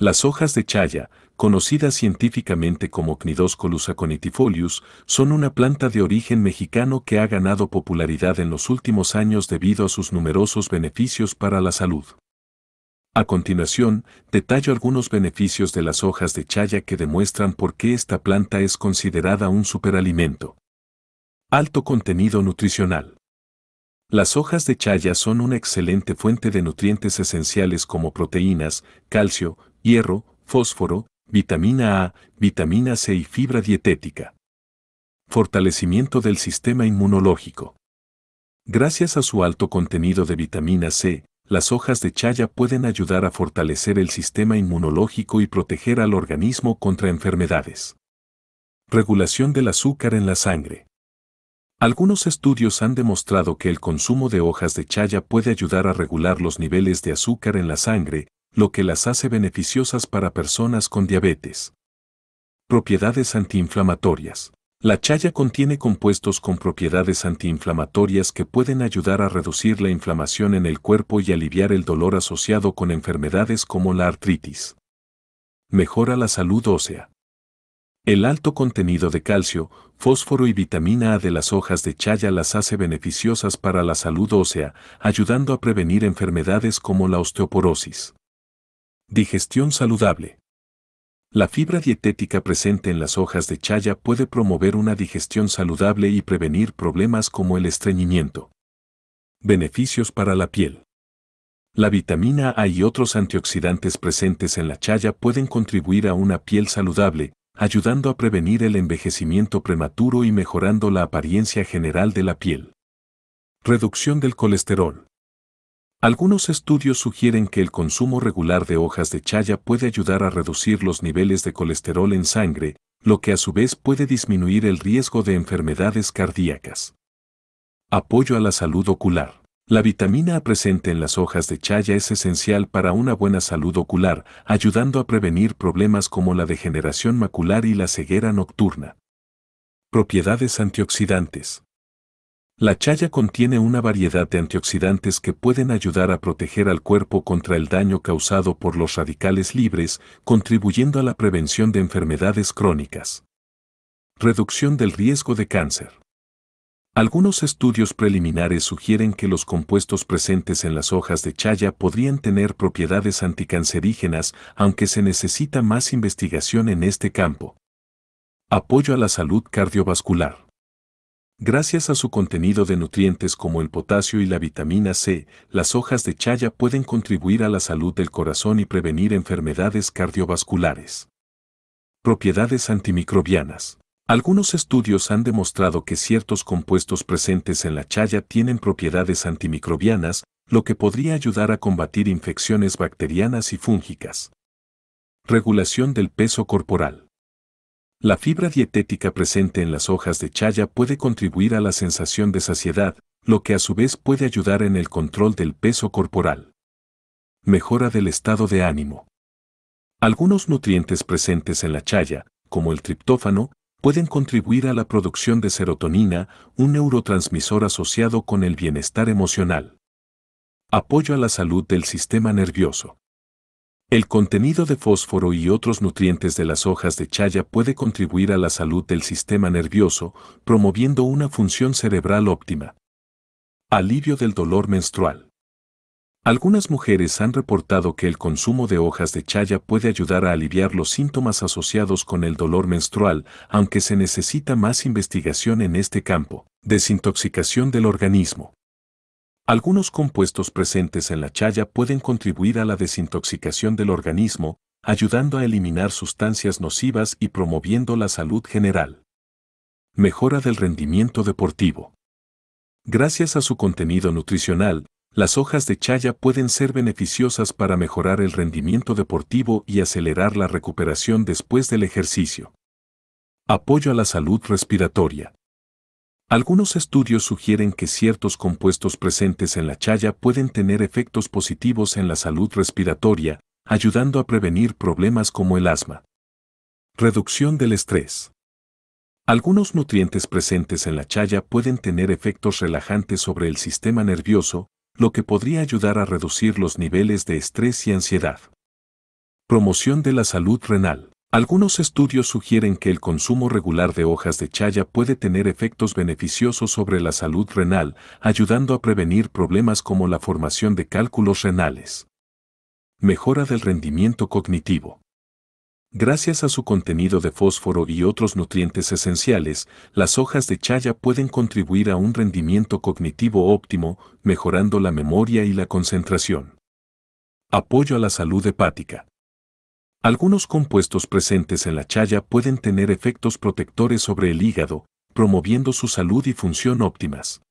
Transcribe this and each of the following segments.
Las hojas de chaya, conocidas científicamente como Cnidoscolus aconitifolius, son una planta de origen mexicano que ha ganado popularidad en los últimos años debido a sus numerosos beneficios para la salud. A continuación, detallo algunos beneficios de las hojas de chaya que demuestran por qué esta planta es considerada un superalimento. Alto contenido nutricional. Las hojas de chaya son una excelente fuente de nutrientes esenciales como proteínas, calcio, hierro, fósforo, vitamina A, vitamina C y fibra dietética. Fortalecimiento del sistema inmunológico. Gracias a su alto contenido de vitamina C, las hojas de chaya pueden ayudar a fortalecer el sistema inmunológico y proteger al organismo contra enfermedades. Regulación del azúcar en la sangre. Algunos estudios han demostrado que el consumo de hojas de chaya puede ayudar a regular los niveles de azúcar en la sangre, lo que las hace beneficiosas para personas con diabetes. Propiedades antiinflamatorias. La chaya contiene compuestos con propiedades antiinflamatorias que pueden ayudar a reducir la inflamación en el cuerpo y aliviar el dolor asociado con enfermedades como la artritis. Mejora la salud ósea. El alto contenido de calcio, fósforo y vitamina A de las hojas de chaya las hace beneficiosas para la salud ósea, ayudando a prevenir enfermedades como la osteoporosis. Digestión saludable. La fibra dietética presente en las hojas de chaya puede promover una digestión saludable y prevenir problemas como el estreñimiento. Beneficios para la piel. La vitamina A y otros antioxidantes presentes en la chaya pueden contribuir a una piel saludable, ayudando a prevenir el envejecimiento prematuro y mejorando la apariencia general de la piel. Reducción del colesterol. Algunos estudios sugieren que el consumo regular de hojas de chaya puede ayudar a reducir los niveles de colesterol en sangre, lo que a su vez puede disminuir el riesgo de enfermedades cardíacas. Apoyo a la salud ocular. La vitamina A presente en las hojas de chaya es esencial para una buena salud ocular, ayudando a prevenir problemas como la degeneración macular y la ceguera nocturna. Propiedades antioxidantes. La chaya contiene una variedad de antioxidantes que pueden ayudar a proteger al cuerpo contra el daño causado por los radicales libres, contribuyendo a la prevención de enfermedades crónicas. Reducción del riesgo de cáncer. Algunos estudios preliminares sugieren que los compuestos presentes en las hojas de chaya podrían tener propiedades anticancerígenas, aunque se necesita más investigación en este campo. Apoyo a la salud cardiovascular. Gracias a su contenido de nutrientes como el potasio y la vitamina C, las hojas de chaya pueden contribuir a la salud del corazón y prevenir enfermedades cardiovasculares. Propiedades antimicrobianas. Algunos estudios han demostrado que ciertos compuestos presentes en la chaya tienen propiedades antimicrobianas, lo que podría ayudar a combatir infecciones bacterianas y fúngicas. Regulación del peso corporal. La fibra dietética presente en las hojas de chaya puede contribuir a la sensación de saciedad, lo que a su vez puede ayudar en el control del peso corporal. Mejora del estado de ánimo. Algunos nutrientes presentes en la chaya, como el triptófano, pueden contribuir a la producción de serotonina, un neurotransmisor asociado con el bienestar emocional. Apoyo a la salud del sistema nervioso. El contenido de fósforo y otros nutrientes de las hojas de chaya puede contribuir a la salud del sistema nervioso, promoviendo una función cerebral óptima. Alivio del dolor menstrual. Algunas mujeres han reportado que el consumo de hojas de chaya puede ayudar a aliviar los síntomas asociados con el dolor menstrual, aunque se necesita más investigación en este campo. Desintoxicación del organismo. Algunos compuestos presentes en la chaya pueden contribuir a la desintoxicación del organismo, ayudando a eliminar sustancias nocivas y promoviendo la salud general. Mejora del rendimiento deportivo. Gracias a su contenido nutricional, las hojas de chaya pueden ser beneficiosas para mejorar el rendimiento deportivo y acelerar la recuperación después del ejercicio. Apoyo a la salud respiratoria. Algunos estudios sugieren que ciertos compuestos presentes en la chaya pueden tener efectos positivos en la salud respiratoria, ayudando a prevenir problemas como el asma. Reducción del estrés. Algunos nutrientes presentes en la chaya pueden tener efectos relajantes sobre el sistema nervioso, lo que podría ayudar a reducir los niveles de estrés y ansiedad. Promoción de la salud renal. Algunos estudios sugieren que el consumo regular de hojas de chaya puede tener efectos beneficiosos sobre la salud renal, ayudando a prevenir problemas como la formación de cálculos renales. Mejora del rendimiento cognitivo. Gracias a su contenido de fósforo y otros nutrientes esenciales, las hojas de chaya pueden contribuir a un rendimiento cognitivo óptimo, mejorando la memoria y la concentración. Apoyo a la salud hepática. Algunos compuestos presentes en la chaya pueden tener efectos protectores sobre el hígado, promoviendo su salud y función óptimas.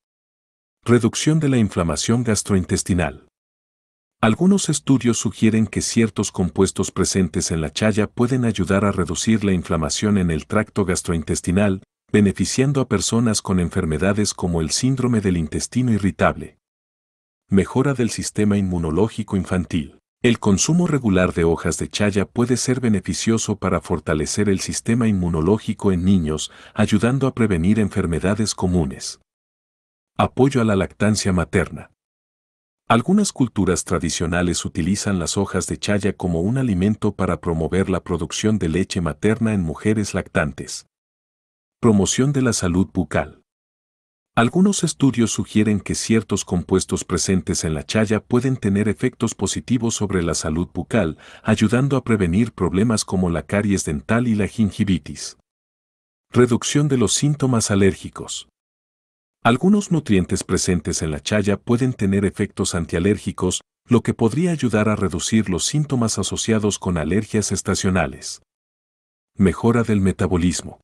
Reducción de la inflamación gastrointestinal. Algunos estudios sugieren que ciertos compuestos presentes en la chaya pueden ayudar a reducir la inflamación en el tracto gastrointestinal, beneficiando a personas con enfermedades como el síndrome del intestino irritable. Mejora del sistema inmunológico infantil. El consumo regular de hojas de chaya puede ser beneficioso para fortalecer el sistema inmunológico en niños, ayudando a prevenir enfermedades comunes. Apoyo a la lactancia materna. Algunas culturas tradicionales utilizan las hojas de chaya como un alimento para promover la producción de leche materna en mujeres lactantes. Promoción de la salud bucal. Algunos estudios sugieren que ciertos compuestos presentes en la chaya pueden tener efectos positivos sobre la salud bucal, ayudando a prevenir problemas como la caries dental y la gingivitis. Reducción de los síntomas alérgicos. Algunos nutrientes presentes en la chaya pueden tener efectos antialérgicos, lo que podría ayudar a reducir los síntomas asociados con alergias estacionales. Mejora del metabolismo.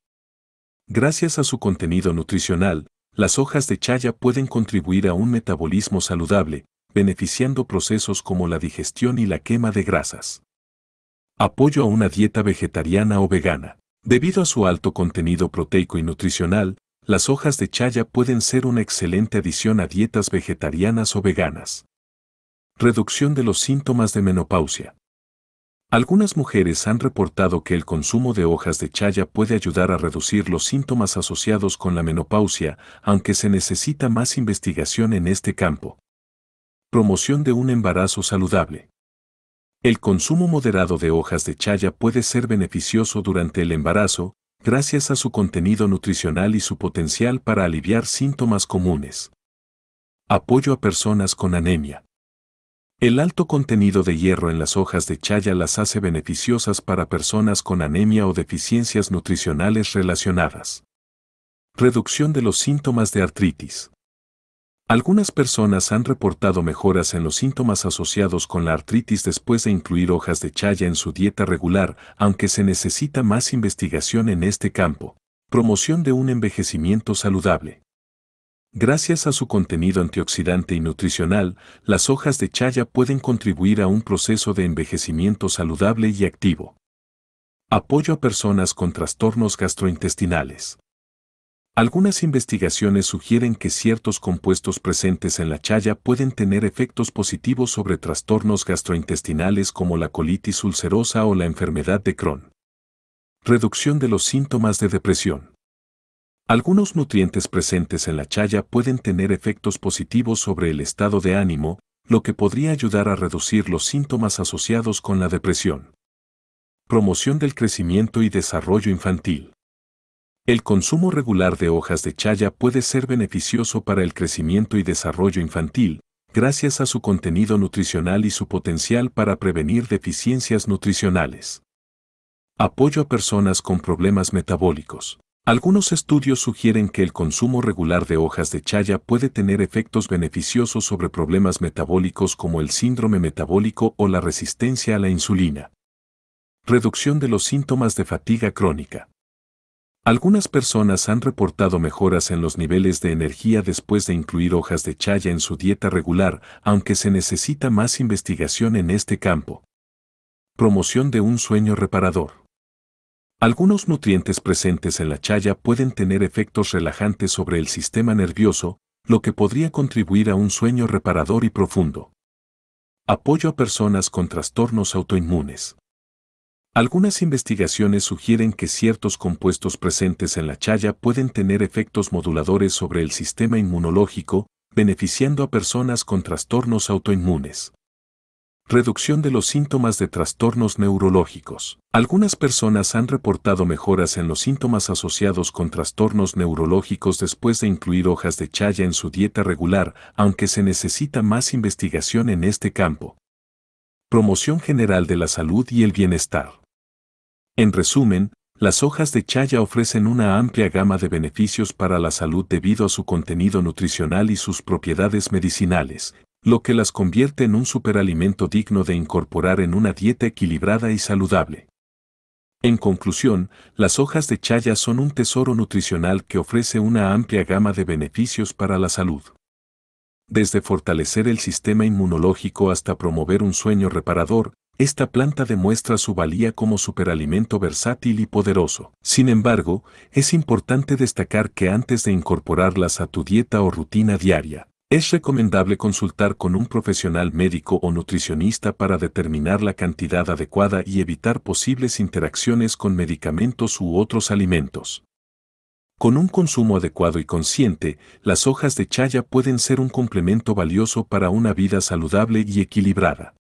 Gracias a su contenido nutricional, las hojas de chaya pueden contribuir a un metabolismo saludable, beneficiando procesos como la digestión y la quema de grasas. Apoyo a una dieta vegetariana o vegana. Debido a su alto contenido proteico y nutricional, las hojas de chaya pueden ser una excelente adición a dietas vegetarianas o veganas. Reducción de los síntomas de menopausia. Algunas mujeres han reportado que el consumo de hojas de chaya puede ayudar a reducir los síntomas asociados con la menopausia, aunque se necesita más investigación en este campo. Promoción de un embarazo saludable. El consumo moderado de hojas de chaya puede ser beneficioso durante el embarazo, gracias a su contenido nutricional y su potencial para aliviar síntomas comunes. Apoyo a personas con anemia. El alto contenido de hierro en las hojas de chaya las hace beneficiosas para personas con anemia o deficiencias nutricionales relacionadas. Reducción de los síntomas de artritis. Algunas personas han reportado mejoras en los síntomas asociados con la artritis después de incluir hojas de chaya en su dieta regular, aunque se necesita más investigación en este campo. Promoción de un envejecimiento saludable. Gracias a su contenido antioxidante y nutricional, las hojas de chaya pueden contribuir a un proceso de envejecimiento saludable y activo. Apoyo a personas con trastornos gastrointestinales. Algunas investigaciones sugieren que ciertos compuestos presentes en la chaya pueden tener efectos positivos sobre trastornos gastrointestinales como la colitis ulcerosa o la enfermedad de Crohn. Reducción de los síntomas de depresión. Algunos nutrientes presentes en la chaya pueden tener efectos positivos sobre el estado de ánimo, lo que podría ayudar a reducir los síntomas asociados con la depresión. Promoción del crecimiento y desarrollo infantil. El consumo regular de hojas de chaya puede ser beneficioso para el crecimiento y desarrollo infantil, gracias a su contenido nutricional y su potencial para prevenir deficiencias nutricionales. Apoyo a personas con problemas metabólicos. Algunos estudios sugieren que el consumo regular de hojas de chaya puede tener efectos beneficiosos sobre problemas metabólicos como el síndrome metabólico o la resistencia a la insulina. Reducción de los síntomas de fatiga crónica. Algunas personas han reportado mejoras en los niveles de energía después de incluir hojas de chaya en su dieta regular, aunque se necesita más investigación en este campo. Promoción de un sueño reparador. Algunos nutrientes presentes en la chaya pueden tener efectos relajantes sobre el sistema nervioso, lo que podría contribuir a un sueño reparador y profundo. Apoyo a personas con trastornos autoinmunes. Algunas investigaciones sugieren que ciertos compuestos presentes en la chaya pueden tener efectos moduladores sobre el sistema inmunológico, beneficiando a personas con trastornos autoinmunes. Reducción de los síntomas de trastornos neurológicos. Algunas personas han reportado mejoras en los síntomas asociados con trastornos neurológicos después de incluir hojas de chaya en su dieta regular, aunque se necesita más investigación en este campo. Promoción general de la salud y el bienestar. En resumen, las hojas de chaya ofrecen una amplia gama de beneficios para la salud debido a su contenido nutricional y sus propiedades medicinales, lo que las convierte en un superalimento digno de incorporar en una dieta equilibrada y saludable. En conclusión, las hojas de chaya son un tesoro nutricional que ofrece una amplia gama de beneficios para la salud. Desde fortalecer el sistema inmunológico hasta promover un sueño reparador, esta planta demuestra su valía como superalimento versátil y poderoso. Sin embargo, es importante destacar que antes de incorporarlas a tu dieta o rutina diaria, es recomendable consultar con un profesional médico o nutricionista para determinar la cantidad adecuada y evitar posibles interacciones con medicamentos u otros alimentos. Con un consumo adecuado y consciente, las hojas de chaya pueden ser un complemento valioso para una vida saludable y equilibrada.